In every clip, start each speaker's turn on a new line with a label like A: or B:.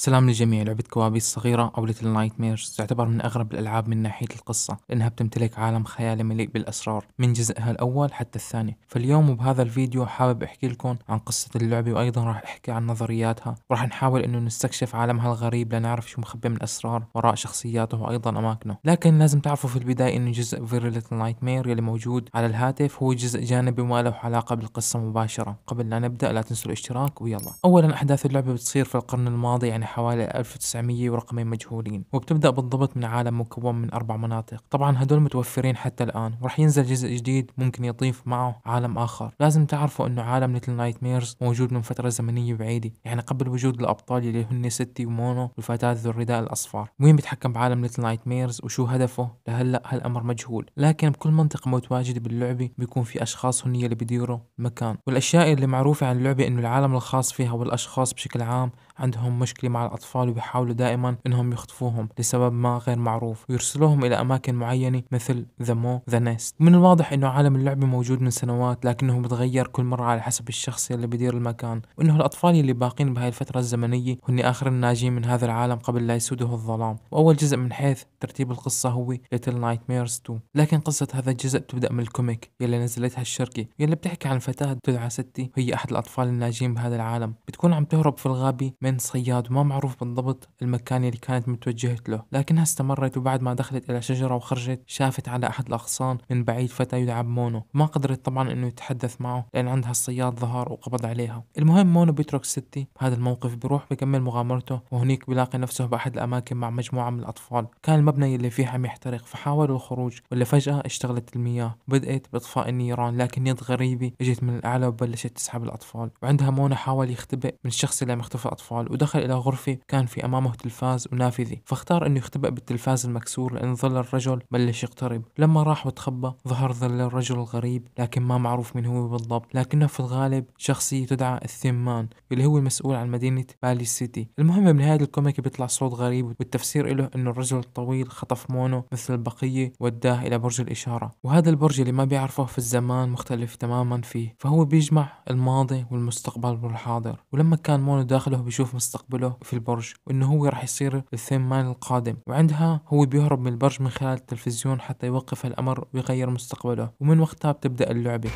A: سلام للجميع لعبة كوابيس صغيرة أو ليتل نايت ميرز تعتبر من أغرب الألعاب من ناحية القصة لأنها بتمتلك عالم خيالي مليء بالأسرار من جزئها الأول حتى الثاني فاليوم وبهذا الفيديو حابب أحكي لكم عن قصة اللعبة وأيضا راح أحكي عن نظرياتها وراح نحاول أنه نستكشف عالمها الغريب لنعرف شو مخبي من أسرار وراء شخصياته وأيضا أماكنه لكن لازم تعرفوا في البداية أنه جزء فيري ليتل نايت مير يلي موجود على الهاتف هو جزء جانبي وما له علاقة بالقصة مباشرة قبل لا نبدأ لا تنسوا الاشتراك ويلا أولا أحداث اللعبة بتصير في القرن الماضي يعني حوالي 1900 ورقمين مجهولين وبتبدأ بالضبط من عالم مكون من أربع مناطق طبعا هدول متوفرين حتى الآن ورح ينزل جزء جديد ممكن يضيف معه عالم آخر لازم تعرفوا أنه عالم ليتل نايت ميرز موجود من فترة زمنية بعيدة يعني قبل وجود الأبطال اللي هن ستي ومونو والفتاة ذو الرداء الأصفر مين بيتحكم بعالم ليتل نايت ميرز وشو هدفه لهلأ هالأمر مجهول لكن بكل منطقة متواجدة باللعبة بيكون في أشخاص هن اللي بيديروا المكان والأشياء اللي معروفة عن اللعبة أنه العالم الخاص فيها والأشخاص بشكل عام عندهم مشكلة مع مع الأطفال وبيحاولوا دائما أنهم يخطفوهم لسبب ما غير معروف ويرسلوهم إلى أماكن معينة مثل ذا مو ذا نست من الواضح أنه عالم اللعبة موجود من سنوات لكنه بتغير كل مرة على حسب الشخص اللي بيدير المكان وأنه الأطفال اللي باقين بهاي الفترة الزمنية هن آخر الناجين من هذا العالم قبل لا يسوده الظلام وأول جزء من حيث ترتيب القصة هو Little Nightmares 2 لكن قصة هذا الجزء بتبدأ من الكوميك يلي نزلتها الشركة يلي بتحكي عن فتاة تدعى ستي هي أحد الأطفال الناجين بهذا العالم بتكون عم تهرب في الغابة من صياد وما معروف بالضبط المكان اللي كانت متوجهة له لكنها استمرت وبعد ما دخلت إلى شجرة وخرجت شافت على أحد الأغصان من بعيد فتى يدعى مونو ما قدرت طبعا أنه يتحدث معه لأن عندها الصياد ظهر وقبض عليها المهم مونو بيترك ستي بهذا الموقف بيروح بكمل مغامرته وهنيك بيلاقي نفسه بأحد الأماكن مع مجموعة من الأطفال كان المبنى اللي فيه عم يحترق فحاولوا الخروج ولا فجأة اشتغلت المياه بدأت بإطفاء النيران لكن يد غريبة اجت من الأعلى وبلشت تسحب الأطفال وعندها مونو حاول يختبئ من الشخص اللي عم يختفي الأطفال ودخل إلى غرفة الغرفة كان في أمامه تلفاز ونافذة فاختار أنه يختبئ بالتلفاز المكسور لأن ظل الرجل بلش يقترب لما راح وتخبى ظهر ظل الرجل الغريب لكن ما معروف من هو بالضبط لكنه في الغالب شخصية تدعى الثمان اللي هو المسؤول عن مدينة بالي سيتي المهم بنهاية الكوميك بيطلع صوت غريب والتفسير له أنه الرجل الطويل خطف مونو مثل البقية وداه إلى برج الإشارة وهذا البرج اللي ما بيعرفه في الزمان مختلف تماما فيه فهو بيجمع الماضي والمستقبل والحاضر ولما كان مونو داخله بيشوف مستقبله في البرج وانه هو راح يصير الثمان القادم وعندها هو بيهرب من البرج من خلال التلفزيون حتى يوقف الامر ويغير مستقبله ومن وقتها بتبدا اللعبه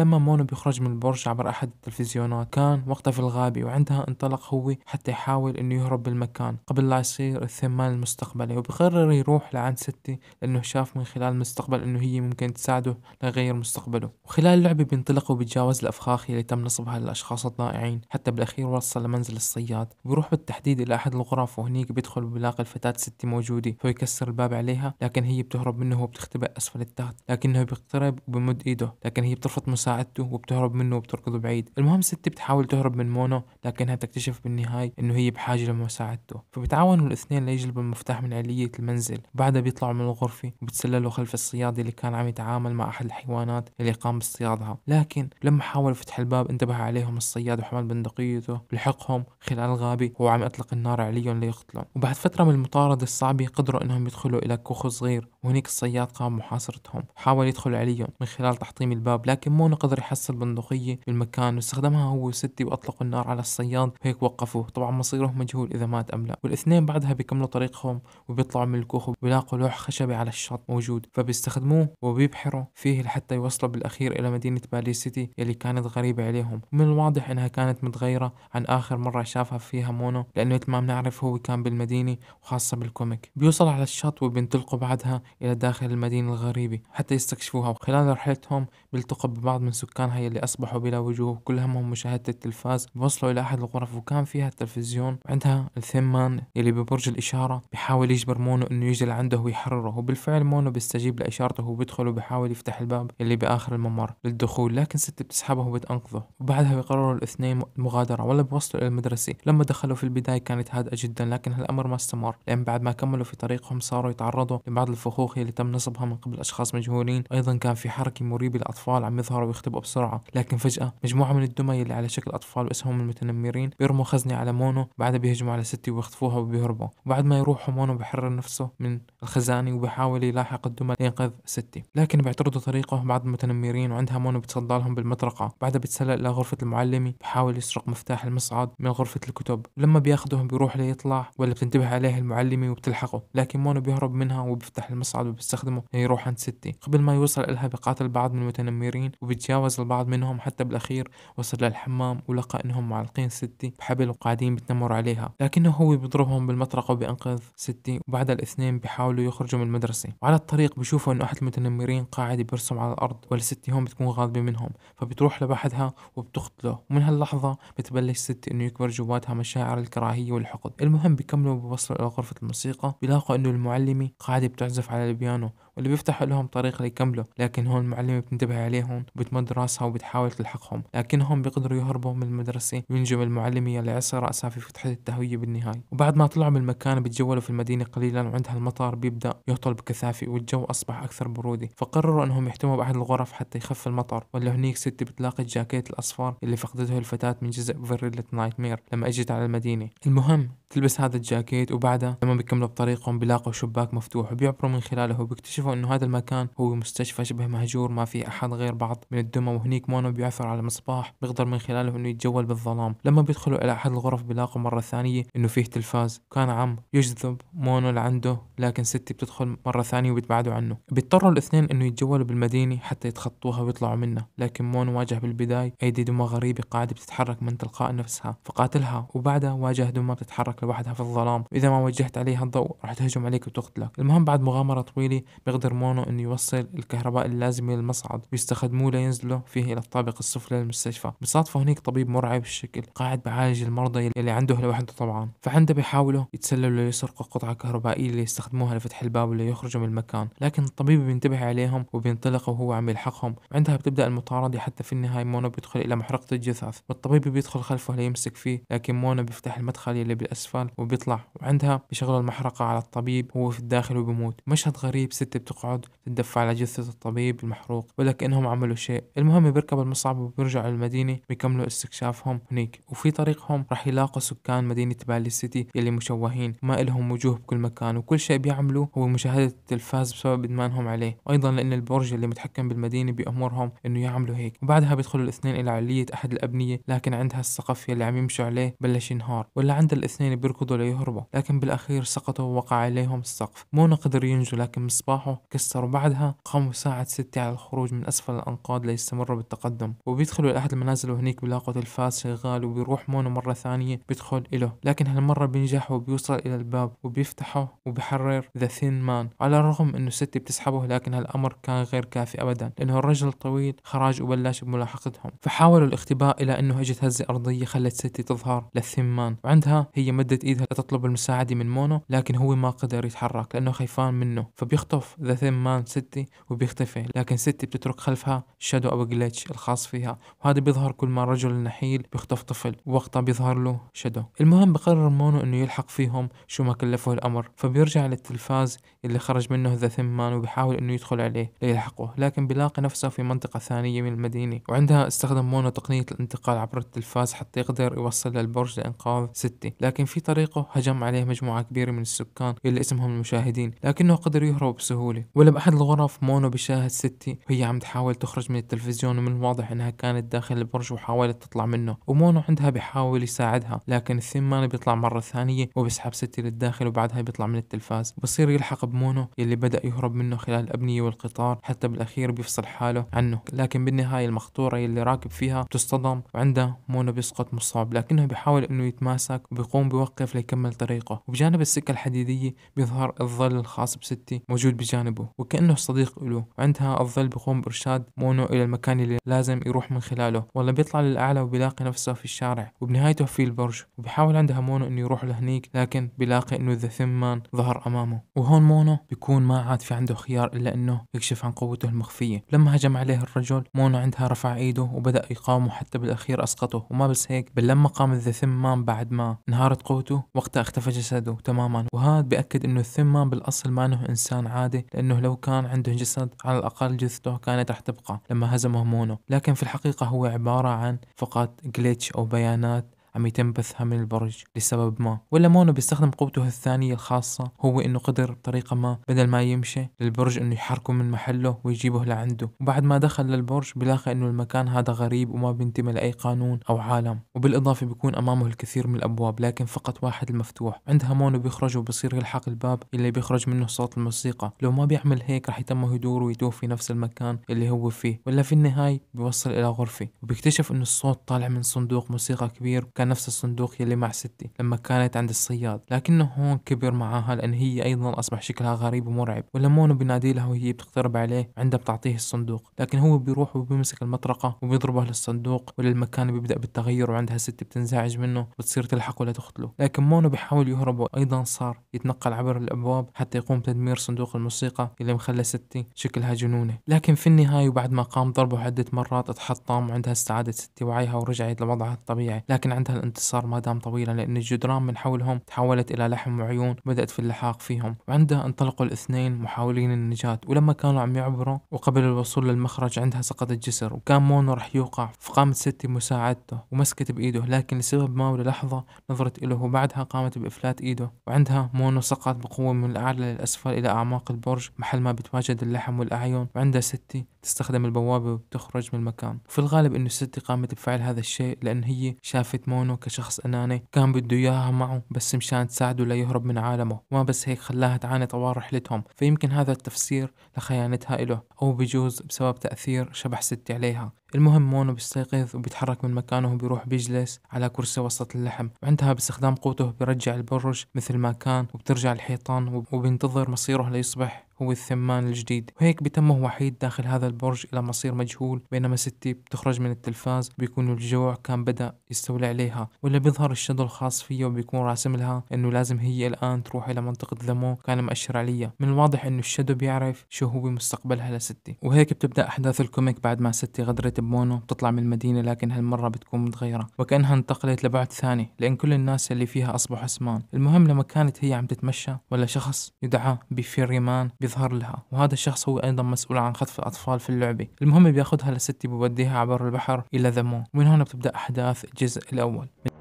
A: لما مونو بيخرج من البرج عبر أحد التلفزيونات كان وقتها في الغابة وعندها انطلق هو حتى يحاول إنه يهرب بالمكان قبل لا يصير الثمان المستقبلي وبقرر يروح لعند ستي لأنه شاف من خلال المستقبل إنه هي ممكن تساعده ليغير مستقبله وخلال اللعبة بينطلق وبيتجاوز الأفخاخ اللي تم نصبها للأشخاص الضائعين حتى بالأخير وصل لمنزل الصياد بيروح بالتحديد إلى أحد الغرف وهنيك بيدخل وبيلاقي الفتاة ستي موجودة فيكسر الباب عليها لكن هي بتهرب منه وبتختبئ أسفل التخت لكنه بيقترب وبمد إيده لكن هي بترفض مساعدة بتساعدته وبتهرب منه وبتركضه بعيد المهم ست بتحاول تهرب من مونو لكنها تكتشف بالنهاية انه هي بحاجة لمساعدته فبتعاونوا الاثنين ليجلبوا المفتاح من علية المنزل وبعدها بيطلعوا من الغرفة وبتسللوا خلف الصياد اللي كان عم يتعامل مع احد الحيوانات اللي قام باصطيادها لكن لما حاول فتح الباب انتبه عليهم الصياد وحمل بندقيته لحقهم خلال الغابة وهو عم يطلق النار عليهم ليقتلهم وبعد فترة من المطاردة الصعبة قدروا انهم يدخلوا الى كوخ صغير وهنيك الصياد قام محاصرتهم حاول يدخل عليهم من خلال تحطيم الباب لكن مونو فرعون قدر يحصل بندقية بالمكان واستخدمها هو وستي وأطلقوا النار على الصياد وهيك وقفوه طبعا مصيره مجهول إذا مات أم لا والاثنين بعدها بيكملوا طريقهم وبيطلعوا من الكوخ وبيلاقوا لوح خشبي على الشط موجود فبيستخدموه وبيبحروا فيه لحتى يوصلوا بالأخير إلى مدينة بالي سيتي اللي كانت غريبة عليهم ومن الواضح إنها كانت متغيرة عن آخر مرة شافها فيها مونو لأنه مثل ما بنعرف هو كان بالمدينة وخاصة بالكوميك بيوصل على الشط وبينطلقوا بعدها إلى داخل المدينة الغريبة حتى يستكشفوها وخلال رحلتهم بيلتقوا ببعض بعض من سكانها اللي أصبحوا بلا وجوه كل همهم مشاهدة التلفاز وصلوا إلى أحد الغرف وكان فيها التلفزيون عندها الثمان اللي ببرج الإشارة بحاول يجبر مونو إنه يجي لعنده ويحرره وبالفعل مونو بيستجيب لإشارته وبيدخل وبيحاول يفتح الباب اللي بآخر الممر للدخول لكن ست بتسحبه وبتأنقذه وبعدها بيقرروا الاثنين المغادرة ولا بوصلوا إلى المدرسة لما دخلوا في البداية كانت هادئة جدا لكن هالأمر ما استمر لأن بعد ما كملوا في طريقهم صاروا يتعرضوا لبعض الفخوخ اللي تم نصبها من قبل أشخاص مجهولين أيضا كان في حركة مريبة للأطفال عم يظهروا ويختبئوا بسرعة لكن فجأة مجموعة من الدمى اللي على شكل أطفال واسمهم المتنمرين بيرموا خزنة على مونو بعدها بيهجموا على ستي ويخطفوها وبيهربوا وبعد ما يروحوا مونو بحرر نفسه من الخزانة وبيحاول يلاحق الدمى لينقذ ستي لكن بيعترضوا طريقه بعض المتنمرين وعندها مونو بتصدى لهم بالمطرقة بعدها بتسلق لغرفة المعلمة بحاول يسرق مفتاح المصعد من غرفة الكتب لما بياخدهم بيروح ليطلع ولا بتنتبه عليه المعلمة وبتلحقه لكن مونو بيهرب منها وبيفتح المصعد وبيستخدمه ليروح عند ستي قبل ما يوصل إلها بقاتل بعض من المتنمرين وبت يتجاوز البعض منهم حتى بالأخير وصل للحمام ولقى أنهم معلقين ستي بحبل وقاعدين بتنمر عليها لكنه هو بيضربهم بالمطرقة وبينقذ ستي وبعد الاثنين بيحاولوا يخرجوا من المدرسة وعلى الطريق بيشوفوا أنه أحد المتنمرين قاعد بيرسم على الأرض والستي هون بتكون غاضبة منهم فبتروح لبعدها وبتقتله ومن هاللحظة بتبلش ستي أنه يكبر جواتها مشاعر الكراهية والحقد المهم بيكملوا بوصلوا إلى غرفة الموسيقى بيلاقوا أنه المعلمة قاعدة بتعزف على البيانو اللي بيفتحوا لهم طريق ليكملوا لكن هون المعلمة بتنتبه عليهم وبتمد راسها وبتحاول تلحقهم لكنهم بيقدروا يهربوا من المدرسة وينجو من المعلمة يلي عصى رأسها في فتحة التهوية بالنهاية وبعد ما طلعوا من المكان بتجولوا في المدينة قليلا وعندها المطر بيبدأ يهطل بكثافة والجو أصبح أكثر برودة فقرروا أنهم يحتموا بأحد الغرف حتى يخف المطر ولا هنيك ست بتلاقي الجاكيت الأصفر اللي فقدته الفتاة من جزء فيريلت نايت مير لما اجت على المدينة المهم تلبس هذا الجاكيت وبعدها لما بيكملوا بطريقهم بيلاقوا شباك مفتوح وبيعبروا من خلاله وبيكتشفوا اكتشفوا انه هذا المكان هو مستشفى شبه مهجور ما في احد غير بعض من الدمى وهنيك مونو بيعثر على مصباح بيقدر من خلاله انه يتجول بالظلام لما بيدخلوا الى احد الغرف بيلاقوا مرة ثانية انه فيه تلفاز كان عم يجذب مونو لعنده لكن ستي بتدخل مرة ثانية وبتبعدوا عنه بيضطروا الاثنين انه يتجولوا بالمدينة حتى يتخطوها ويطلعوا منها لكن مونو واجه بالبداية ايدي دمى غريبة قاعدة بتتحرك من تلقاء نفسها فقاتلها وبعدها واجه دمى بتتحرك لوحدها في الظلام واذا ما وجهت عليها الضوء راح تهجم عليك وتقتلك المهم بعد مغامرة طويلة يقدر مونو أنه يوصل الكهرباء اللازمة للمصعد ويستخدموه لينزلوا فيه إلى الطابق السفلي للمستشفى بصادفه هنيك طبيب مرعب الشكل قاعد بعالج المرضى اللي عنده لوحده طبعا فعنده بيحاولوا يتسللوا ليسرقوا قطعة كهربائية اللي يستخدموها لفتح الباب وليخرجوا من المكان لكن الطبيب بينتبه عليهم وبينطلق وهو عم يلحقهم عندها بتبدأ المطاردة حتى في النهاية مونو بيدخل إلى محرقة الجثث والطبيب بيدخل خلفه ليمسك فيه لكن مونو بيفتح المدخل اللي بالأسفل وبيطلع وعندها بيشغلوا المحرقة على الطبيب هو في الداخل وبيموت مشهد غريب ستة بتقعد تدفع على جثة الطبيب المحروق ولكنهم عملوا شيء المهم بيركب المصعب وبيرجعوا للمدينة بيكملوا استكشافهم هناك وفي طريقهم راح يلاقوا سكان مدينة بالي سيتي اللي مشوهين ما إلهم وجوه بكل مكان وكل شيء بيعملوا هو مشاهدة التلفاز بسبب إدمانهم عليه أيضا لأن البرج اللي متحكم بالمدينة بأمورهم إنه يعملوا هيك وبعدها بيدخلوا الاثنين إلى علية أحد الأبنية لكن عندها السقف يلي عم يمشوا عليه بلش ينهار ولا عند الاثنين بيركضوا ليهربوا لكن بالأخير سقطوا ووقع عليهم السقف مو نقدر ينجو لكن مصباح بصباحه كسروا بعدها قاموا ساعة ستة على الخروج من أسفل الأنقاض ليستمروا بالتقدم وبيدخلوا لأحد المنازل وهنيك بيلاقوا تلفاز شغال وبيروح مونو مرة ثانية بيدخل إله لكن هالمرة بينجح وبيوصل إلى الباب وبيفتحه وبيحرر ذا ثين مان على الرغم إنه ستي بتسحبه لكن هالأمر كان غير كافي أبدا لأنه الرجل الطويل خرج وبلش بملاحقتهم فحاولوا الاختباء إلى أنه إجت هزة أرضية خلت ستي تظهر للثين مان وعندها هي مدت إيدها لتطلب المساعدة من مونو لكن هو ما قدر يتحرك لأنه خيفان منه فبيخطف ذا ثين مان ستي وبيختفي لكن ستي بتترك خلفها شادو أو جليتش الخاص فيها وهذا بيظهر كل ما رجل النحيل بيخطف طفل وقتها بيظهر له شادو المهم بقرر مونو إنه يلحق فيهم شو ما كلفه الأمر فبيرجع للتلفاز اللي خرج منه ذا ثين مان وبيحاول إنه يدخل عليه ليلحقه لكن بيلاقي نفسه في منطقة ثانية من المدينة وعندها استخدم مونو تقنية الانتقال عبر التلفاز حتى يقدر يوصل للبرج لإنقاذ ستي لكن في طريقه هجم عليه مجموعة كبيرة من السكان اللي اسمهم المشاهدين لكنه قدر يهرب بسهولة بسهولة ولا بأحد الغرف مونو بيشاهد ستي وهي عم تحاول تخرج من التلفزيون ومن الواضح أنها كانت داخل البرج وحاولت تطلع منه ومونو عندها بيحاول يساعدها لكن الثمان بيطلع مرة ثانية وبيسحب ستي للداخل وبعدها بيطلع من التلفاز وبصير يلحق بمونو يلي بدأ يهرب منه خلال الأبنية والقطار حتى بالأخير بيفصل حاله عنه لكن بالنهاية المخطورة يلي راكب فيها بتصطدم وعندها مونو بيسقط مصاب لكنه بيحاول انه يتماسك وبيقوم بيوقف ليكمل طريقه وبجانب السكة الحديدية بيظهر الظل الخاص بستي موجود بجانب جانبه وكأنه صديق له وعندها الظل بقوم بإرشاد مونو إلى المكان اللي لازم يروح من خلاله ولا بيطلع للأعلى وبيلاقي نفسه في الشارع وبنهايته في البرج وبحاول عندها مونو إنه يروح لهنيك لكن بيلاقي إنه ذا ثمان ظهر أمامه وهون مونو بيكون ما عاد في عنده خيار إلا إنه يكشف عن قوته المخفية لما هجم عليه الرجل مونو عندها رفع إيده وبدأ يقاومه حتى بالأخير أسقطه وما بس هيك بل لما قام ذا ثمان بعد ما انهارت قوته وقتها اختفى جسده تماما وهذا بأكد إنه الثمان بالأصل ما إنه إنسان عادي لأنه لو كان عنده جسد على الأقل جثته كانت راح تبقى لما هزمه مونو لكن في الحقيقة هو عبارة عن فقط جليتش أو بيانات عم يتم بثها من البرج لسبب ما ولا مونو بيستخدم قوته الثانية الخاصة هو انه قدر بطريقة ما بدل ما يمشي للبرج انه يحركه من محله ويجيبه لعنده وبعد ما دخل للبرج بلاقي انه المكان هذا غريب وما بينتمي لأي قانون أو عالم وبالإضافة بيكون أمامه الكثير من الأبواب لكن فقط واحد المفتوح عندها مونو بيخرج وبصير يلحق الباب اللي بيخرج منه صوت الموسيقى لو ما بيعمل هيك رح يتم هدوره ويتوه في نفس المكان اللي هو فيه ولا في النهاية بيوصل إلى غرفة وبيكتشف انه الصوت طالع من صندوق موسيقى كبير كان نفس الصندوق يلي مع ستي لما كانت عند الصياد لكنه هون كبر معاها لأن هي أيضا أصبح شكلها غريب ومرعب ولما هون بينادي لها وهي بتقترب عليه عندها بتعطيه الصندوق لكن هو بيروح وبيمسك المطرقة وبيضربه للصندوق وللمكان بيبدأ بالتغير وعندها ستي بتنزعج منه وتصير تلحقه لتقتله لكن مونو بيحاول يهرب وأيضا صار يتنقل عبر الأبواب حتى يقوم تدمير صندوق الموسيقى اللي مخلى ستي شكلها جنونة لكن في النهاية وبعد ما قام ضربه عدة مرات اتحطم وعندها استعادت ستي وعيها ورجعت لوضعها الطبيعي لكن عندها هذا الانتصار ما دام طويلا لأن الجدران من حولهم تحولت إلى لحم وعيون بدأت في اللحاق فيهم وعندها انطلقوا الاثنين محاولين النجاة ولما كانوا عم يعبروا وقبل الوصول للمخرج عندها سقط الجسر وكان مونو رح يوقع فقامت ستي مساعدته ومسكت بإيده لكن لسبب ما وللحظة نظرت إله وبعدها قامت بإفلات إيده وعندها مونو سقط بقوة من الأعلى للأسفل إلى أعماق البرج محل ما بتواجد اللحم والأعين وعندها ستي تستخدم البوابة وبتخرج من المكان في الغالب إنه ستي قامت بفعل هذا الشيء لأن هي شافت مونو كونه كشخص أناني كان بده إياها معه بس مشان تساعده ليهرب من عالمه وما بس هيك خلاها تعاني طوال رحلتهم فيمكن هذا التفسير لخيانتها إله أو بجوز بسبب تأثير شبح ستي عليها المهم مونو بيستيقظ وبيتحرك من مكانه وبيروح بيجلس على كرسي وسط اللحم وعندها باستخدام قوته بيرجع البرج مثل ما كان وبترجع الحيطان وبينتظر مصيره ليصبح هو الثمان الجديد وهيك بتمه وحيد داخل هذا البرج إلى مصير مجهول بينما ستي بتخرج من التلفاز بيكون الجوع كان بدأ يستولي عليها ولا بيظهر الشادو الخاص فيها وبيكون راسم لها إنه لازم هي الآن تروح إلى منطقة ذمو كان مأشر عليها من الواضح إنه الشادو بيعرف شو هو مستقبلها لستي وهيك بتبدأ أحداث الكوميك بعد ما ستي غدرت بمونو بتطلع من المدينة لكن هالمرة بتكون متغيرة وكأنها انتقلت لبعد ثاني لأن كل الناس اللي فيها أصبحوا اسمان المهم لما كانت هي عم تتمشى ولا شخص يدعى بفيريمان بيظهر لها وهذا الشخص هو أيضا مسؤول عن خطف الأطفال في اللعبة المهم بياخدها لستي بوديها عبر البحر إلى ذمون ومن هنا بتبدأ أحداث الجزء الأول من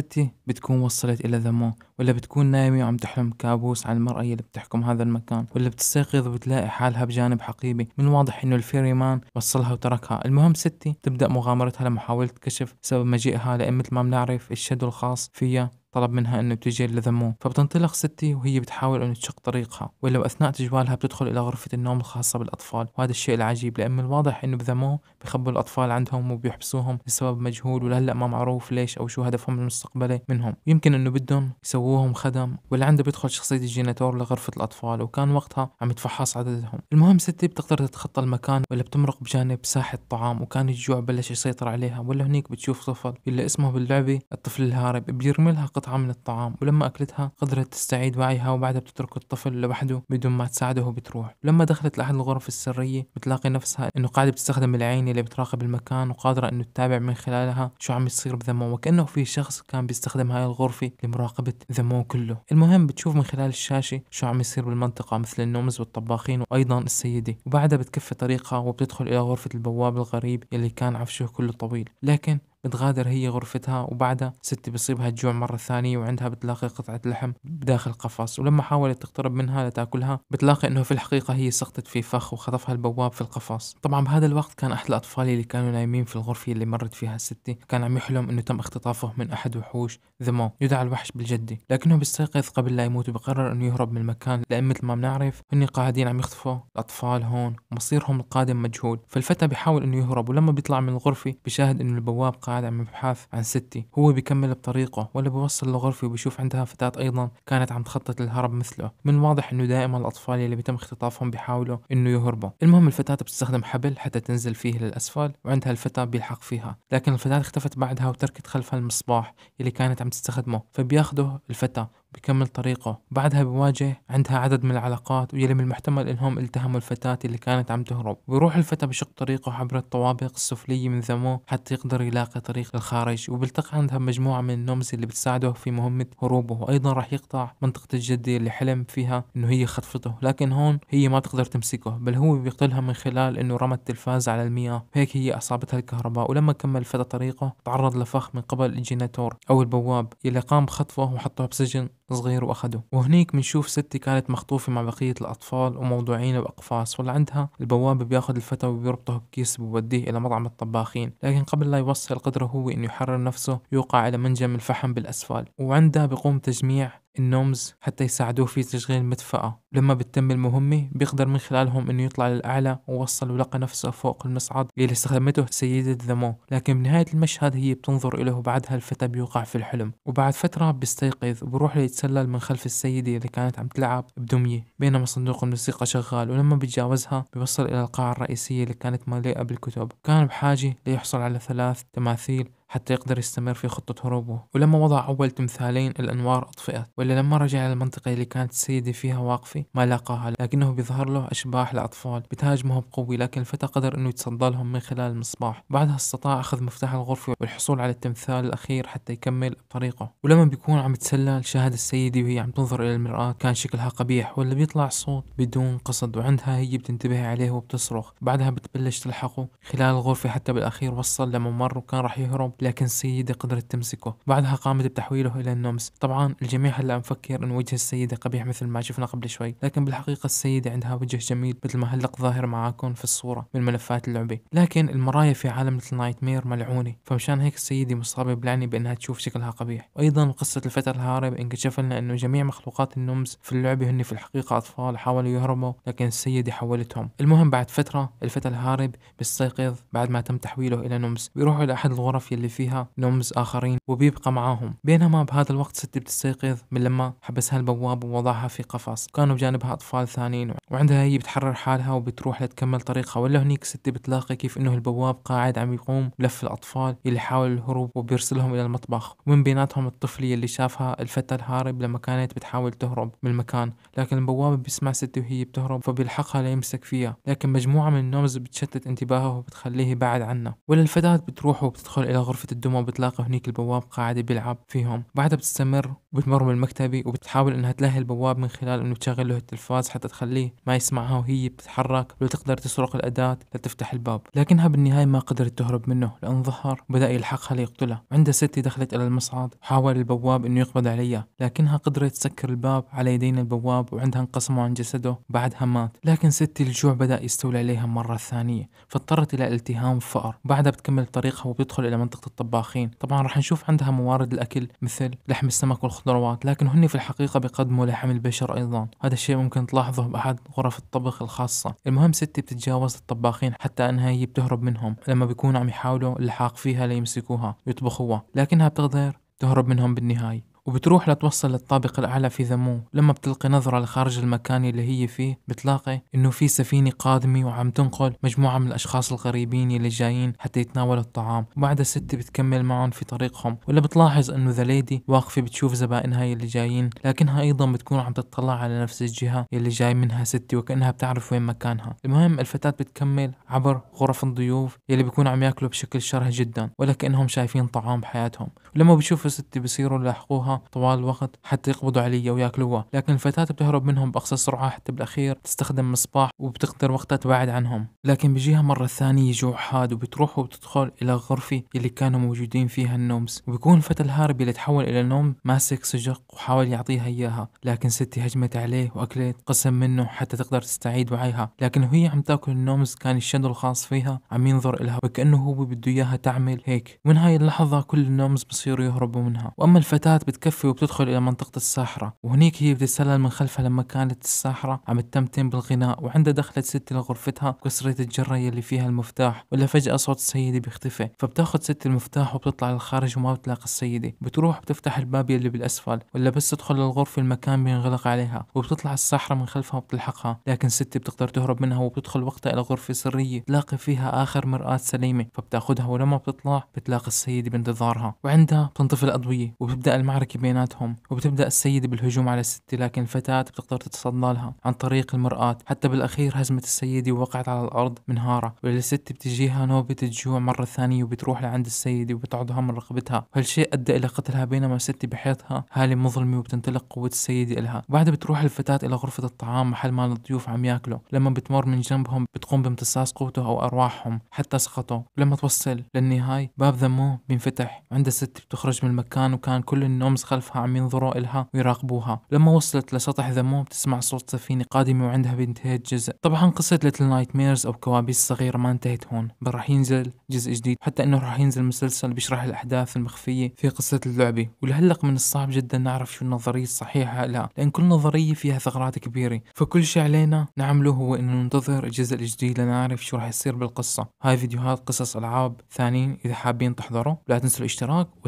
A: ستي بتكون وصلت إلى ذمو ولا بتكون نايمة وعم تحلم كابوس عن المرأة اللي بتحكم هذا المكان ولا بتستيقظ وبتلاقي حالها بجانب حقيبة من واضح إنه الفيري مان وصلها وتركها المهم ستي تبدأ مغامرتها لمحاولة كشف سبب مجيئها لأن مثل ما بنعرف الشد الخاص فيها طلب منها أنه تجي لذموه فبتنطلق ستي وهي بتحاول انه تشق طريقها ولو أثناء تجوالها بتدخل إلى غرفة النوم الخاصة بالأطفال وهذا الشيء العجيب لأن الواضح أنه بذموه بخبوا الأطفال عندهم وبيحبسوهم لسبب مجهول ولهلأ ما معروف ليش أو شو هدفهم المستقبلي منهم يمكن أنه بدهم يسووهم خدم ولا عنده بيدخل شخصية الجيناتور لغرفة الأطفال وكان وقتها عم يتفحص عددهم المهم ستي بتقدر تتخطى المكان ولا بتمرق بجانب ساحة طعام وكان الجوع بلش يسيطر عليها ولا هنيك بتشوف طفل اللي اسمه باللعبة الطفل الهارب بيرملها قطعة من الطعام ولما أكلتها قدرت تستعيد وعيها وبعدها بتترك الطفل لوحده بدون ما تساعده وبتروح لما دخلت لأحد الغرف السرية بتلاقي نفسها إنه قاعدة بتستخدم العين اللي بتراقب المكان وقادرة إنه تتابع من خلالها شو عم يصير بذمه وكأنه في شخص كان بيستخدم هاي الغرفة لمراقبة ذمه كله المهم بتشوف من خلال الشاشة شو عم يصير بالمنطقة مثل النومز والطباخين وأيضا السيدة وبعدها بتكفي طريقها وبتدخل إلى غرفة البواب الغريب اللي كان عفشه كله طويل لكن بتغادر هي غرفتها وبعدها ستي بيصيبها الجوع مرة ثانية وعندها بتلاقي قطعة لحم بداخل قفص ولما حاولت تقترب منها لتاكلها بتلاقي انه في الحقيقة هي سقطت في فخ وخطفها البواب في القفص طبعا بهذا الوقت كان احد الاطفال اللي كانوا نايمين في الغرفة اللي مرت فيها ستي كان عم يحلم انه تم اختطافه من احد وحوش ذمو يدعى الوحش بالجدي لكنه بيستيقظ قبل لا يموت وبقرر انه يهرب من المكان لان مثل ما بنعرف هن قاعدين عم يخطفوا الاطفال هون مصيرهم القادم مجهول فالفتى بيحاول انه يهرب ولما بيطلع من الغرفة بيشاهد انه البواب قاعد عم يبحث عن ستي هو بيكمل بطريقه ولا بيوصل لغرفه وبيشوف عندها فتاة أيضا كانت عم تخطط للهرب مثله من الواضح أنه دائما الأطفال اللي بيتم اختطافهم بيحاولوا أنه يهربوا المهم الفتاة بتستخدم حبل حتى تنزل فيه للأسفل وعندها الفتى بيلحق فيها لكن الفتاة اختفت بعدها وتركت خلفها المصباح اللي كانت عم تستخدمه فبياخده الفتى بيكمل طريقه بعدها بواجه عندها عدد من العلاقات ويلي من المحتمل انهم التهموا الفتاة اللي كانت عم تهرب ويروح الفتى بشق طريقه عبر الطوابق السفلية من ذمه حتى يقدر يلاقي طريق للخارج وبيلتقي عندها مجموعة من النومز اللي بتساعده في مهمة هروبه وايضا راح يقطع منطقة الجدي اللي حلم فيها انه هي خطفته لكن هون هي ما تقدر تمسكه بل هو بيقتلها من خلال انه رمى التلفاز على المياه هيك هي اصابتها الكهرباء ولما كمل الفتى طريقه تعرض لفخ من قبل الجيناتور او البواب يلي قام بخطفه وحطه بسجن صغير وأخده وهنيك بنشوف ستي كانت مخطوفة مع بقية الأطفال وموضوعين بأقفاص ولعندها عندها البواب بياخد الفتى وبيربطه بكيس وبيوديه إلى مطعم الطباخين لكن قبل لا يوصل قدره هو إنه يحرر نفسه يوقع إلى منجم الفحم بالأسفل وعندها بيقوم تجميع النومز حتى يساعدوه في تشغيل المدفأة لما بتتم المهمة بيقدر من خلالهم انه يطلع للأعلى ووصل ولقى نفسه فوق المصعد اللي استخدمته سيدة ذمو لكن بنهاية المشهد هي بتنظر إليه وبعدها الفتى بيوقع في الحلم وبعد فترة بيستيقظ وبروح ليتسلل من خلف السيدة اللي كانت عم تلعب بدمية بينما صندوق الموسيقى شغال ولما بتجاوزها بيوصل إلى القاعة الرئيسية اللي كانت مليئة بالكتب كان بحاجة ليحصل على ثلاث تماثيل حتى يقدر يستمر في خطة هروبه ولما وضع أول تمثالين الأنوار أطفئت ولا لما رجع إلى المنطقة اللي كانت سيدي فيها واقفة ما لاقاها لكنه بيظهر له أشباح لأطفال بتهاجمه بقوة لكن الفتى قدر أنه يتصدى لهم من خلال المصباح بعدها استطاع أخذ مفتاح الغرفة والحصول على التمثال الأخير حتى يكمل طريقه ولما بيكون عم يتسلل شاهد السيدة وهي عم تنظر إلى المرآة كان شكلها قبيح ولا بيطلع صوت بدون قصد وعندها هي بتنتبه عليه وبتصرخ بعدها بتبلش تلحقه خلال الغرفة حتى بالأخير وصل لممر وكان راح يهرب لكن السيدة قدرت تمسكه بعدها قامت بتحويله إلى النمس طبعا الجميع هلا مفكر أن وجه السيدة قبيح مثل ما شفنا قبل شوي لكن بالحقيقة السيدة عندها وجه جميل مثل ما هلق ظاهر معاكم في الصورة من ملفات اللعبة لكن المرايا في عالم مثل نايت مير ملعونة فمشان هيك السيدة مصابة بلعنة بأنها تشوف شكلها قبيح وأيضا قصة الفتى الهارب انكشف لنا أنه جميع مخلوقات النمس في اللعبة هن في الحقيقة أطفال حاولوا يهربوا لكن السيدة حولتهم المهم بعد فترة الفتى الهارب بيستيقظ بعد ما تم تحويله إلى نمس بيروحوا لأحد الغرف يلي فيها نومز آخرين وبيبقى معاهم بينما بهذا الوقت ستي بتستيقظ من لما حبسها البواب ووضعها في قفص كانوا بجانبها أطفال ثانيين وعندها هي بتحرر حالها وبتروح لتكمل طريقها ولا هنيك ستي بتلاقي كيف إنه البواب قاعد عم يقوم بلف الأطفال اللي حاول الهروب وبيرسلهم إلى المطبخ ومن بيناتهم الطفل اللي شافها الفتى الهارب لما كانت بتحاول تهرب من المكان لكن البواب بيسمع ستي وهي بتهرب فبيلحقها ليمسك فيها لكن مجموعة من النومز بتشتت انتباهه وبتخليه بعد عنها ولا الفتاة بتروح وبتدخل إلى غرفة غرفة الدمى وبتلاقي هنيك البواب قاعدة بيلعب فيهم بعدها بتستمر وبتمر من المكتبة وبتحاول انها تلهي البواب من خلال انه تشغل له التلفاز حتى تخليه ما يسمعها وهي بتتحرك لو تسرق الأداة لتفتح الباب لكنها بالنهاية ما قدرت تهرب منه لأن ظهر وبدأ يلحقها ليقتلها عندها ستي دخلت إلى المصعد وحاول البواب انه يقبض عليها لكنها قدرت تسكر الباب على يدين البواب وعندها انقسموا عن جسده بعدها مات لكن ستي الجوع بدأ يستولي عليها مرة ثانية فاضطرت إلى التهام فقر بعدها بتكمل طريقها وبتدخل إلى منطقة الطباخين طبعا راح نشوف عندها موارد الأكل مثل لحم السمك والخضروات لكن هن في الحقيقة بيقدموا لحم البشر أيضا هذا الشيء ممكن تلاحظه بأحد غرف الطبخ الخاصة المهم ستي بتتجاوز الطباخين حتى أنها هي بتهرب منهم لما بيكونوا عم يحاولوا اللحاق فيها ليمسكوها ويطبخوها لكنها بتقدر تهرب منهم بالنهاية وبتروح لتوصل للطابق الأعلى في ذمو لما بتلقي نظرة لخارج المكان اللي هي فيه بتلاقي إنه في سفينة قادمة وعم تنقل مجموعة من الأشخاص الغريبين اللي جايين حتى يتناولوا الطعام وبعدها الست بتكمل معهم في طريقهم ولا بتلاحظ إنه ذا ليدي واقفة بتشوف زبائنها اللي جايين لكنها أيضا بتكون عم تطلع على نفس الجهة اللي جاي منها ستي وكأنها بتعرف وين مكانها المهم الفتاة بتكمل عبر غرف الضيوف يلي بيكون عم ياكلوا بشكل شره جدا ولا كأنهم شايفين طعام بحياتهم ولما بيشوفوا ستي بيصيروا يلاحقوها طوال الوقت حتى يقبضوا عليها وياكلوها لكن الفتاة بتهرب منهم بأقصى سرعة حتى بالأخير تستخدم مصباح وبتقدر وقتها تبعد عنهم لكن بيجيها مرة ثانية جوع حاد وبتروح وبتدخل إلى غرفة اللي كانوا موجودين فيها النومز وبيكون الفتى الهاربي اللي تحول إلى نوم ماسك سجق وحاول يعطيها إياها لكن ستي هجمت عليه وأكلت قسم منه حتى تقدر تستعيد وعيها لكن وهي عم تاكل النومز كان الشد الخاص فيها عم ينظر إلها وكأنه هو بده إياها تعمل هيك ومن هاي اللحظة كل النومز بس يصيروا يهربوا منها وأما الفتاة بتكفي وبتدخل إلى منطقة الساحرة وهنيك هي بتتسلل من خلفها لما كانت الساحرة عم تتمتم بالغناء وعندها دخلت ستي لغرفتها كسرت الجرة اللي فيها المفتاح ولا فجأة صوت السيدة بيختفي فبتاخذ ستي المفتاح وبتطلع للخارج وما بتلاقي السيدة بتروح بتفتح الباب اللي بالأسفل ولا بس تدخل للغرفة المكان بينغلق عليها وبتطلع الساحرة من خلفها وبتلحقها لكن ستي بتقدر تهرب منها وبتدخل وقتها إلى غرفة سرية تلاقي فيها آخر مرآة سليمة فبتاخذها ولما بتطلع بتلاقي السيدة بانتظارها وعند بعدها بتنطفي الأضوية وبتبدأ المعركة بيناتهم وبتبدأ السيدة بالهجوم على الست لكن الفتاة بتقدر تتصدى لها عن طريق المرآة حتى بالأخير هزمت السيدة ووقعت على الأرض منهارة وللست بتجيها نوبة الجوع مرة ثانية وبتروح لعند السيدة وبتعضها من رقبتها وهالشيء أدى إلى قتلها بينما الست بحيطها هالة مظلمة وبتنطلق قوة السيدة إلها وبعدها بتروح الفتاة إلى غرفة الطعام محل ما الضيوف عم ياكلوا لما بتمر من جنبهم بتقوم بامتصاص قوته أو أرواحهم حتى سقطوا ولما توصل للنهاية باب ذمه بينفتح عند الست بتخرج من المكان وكان كل النومز خلفها عم ينظروا إلها ويراقبوها لما وصلت لسطح ذموم بتسمع صوت سفينة قادمة وعندها بينتهي جزء طبعا قصة ليتل نايت ميرز أو كوابيس صغيرة ما انتهت هون بل راح ينزل جزء جديد حتى أنه راح ينزل مسلسل بيشرح الأحداث المخفية في قصة اللعبة ولهلق من الصعب جدا نعرف شو النظرية الصحيحة لها لأن كل نظرية فيها ثغرات كبيرة فكل شيء علينا نعمله هو أنه ننتظر الجزء الجديد لنعرف شو راح يصير بالقصة هاي فيديوهات قصص ألعاب ثانيين إذا حابين تحضروا لا تنسوا الاشتراك